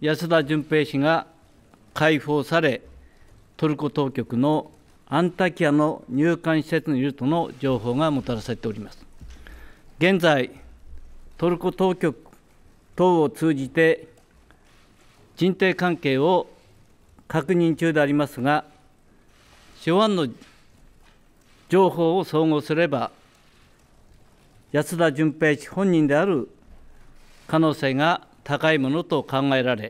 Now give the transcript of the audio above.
安田純平氏が解放され、トルコ当局のアンタキヤの入管施設にいるとの情報がもたらされております。現在、トルコ当局等を通じて人定関係を確認中でありますが、諸案の情報を総合すれば、安田純平氏本人である可能性が高いものと考えられ、